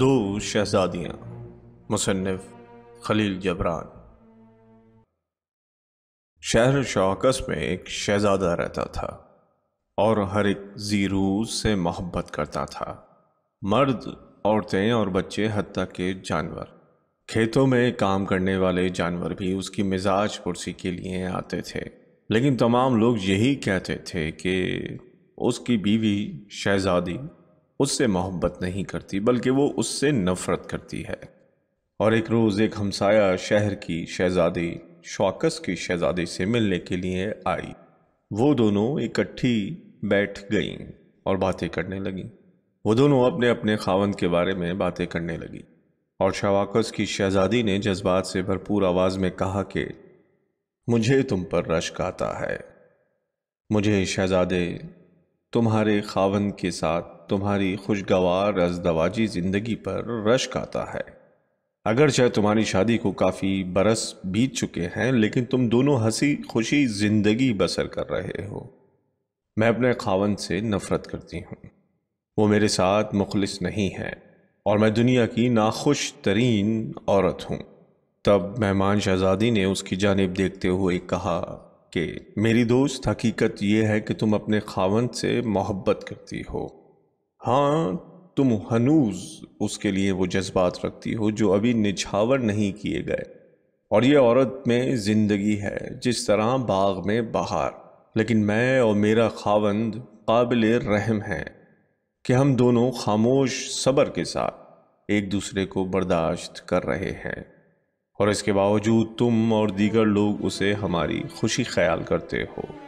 दो शहजादियाँ मुसनफ़ खलील जबरान शहर शौकस में एक शहज़ादा रहता था और हर एक जीरूज से मोहब्बत करता था मर्द औरतें और बच्चे हती के जानवर खेतों में काम करने वाले जानवर भी उसकी मिजाज कुर्सी के लिए आते थे लेकिन तमाम लोग यही कहते थे कि उसकी बीवी शहज़ादी उससे मोहब्बत नहीं करती बल्कि वो उससे नफ़रत करती है और एक रोज़ एक हमसाया शहर की शहज़ादी शौकस की शहज़ादी से मिलने के लिए आई वो दोनों इकट्ठी बैठ गईं और बातें करने लगीं वो दोनों अपने अपने खावंद के बारे में बातें करने लगीं और शवाकस की शहज़ादी ने जज्बात से भरपूर आवाज़ में कहा कि मुझे तुम पर रश्क आता है मुझे शहज़ादे तुम्हारे खावंद के साथ तुम्हारी खुशगवार रजदवाजी ज़िंदगी पर रश्क आता है अगरचे तुम्हारी शादी को काफ़ी बरस बीत चुके हैं लेकिन तुम दोनों हंसी खुशी ज़िंदगी बसर कर रहे हो मैं अपने खावन से नफ़रत करती हूँ वो मेरे साथ मुखलिस नहीं है और मैं दुनिया की नाखुश तरीन औरत हूँ तब मेहमान शहजादी ने उसकी जानब देखते हुए कहा कि मेरी दोस्त हकीकत यह है कि तुम अपने खावन से मोहब्बत करती हो हाँ तुम हनूज उसके लिए वो जज्बात रखती हो जो अभी निछावर नहीं किए गए और ये औरत में ज़िंदगी है जिस तरह बाग में बहार लेकिन मैं और मेरा खावंद काबिल रहम हैं कि हम दोनों खामोश सब्र के साथ एक दूसरे को बर्दाश्त कर रहे हैं और इसके बावजूद तुम और दीगर लोग उसे हमारी खुशी ख्याल करते हो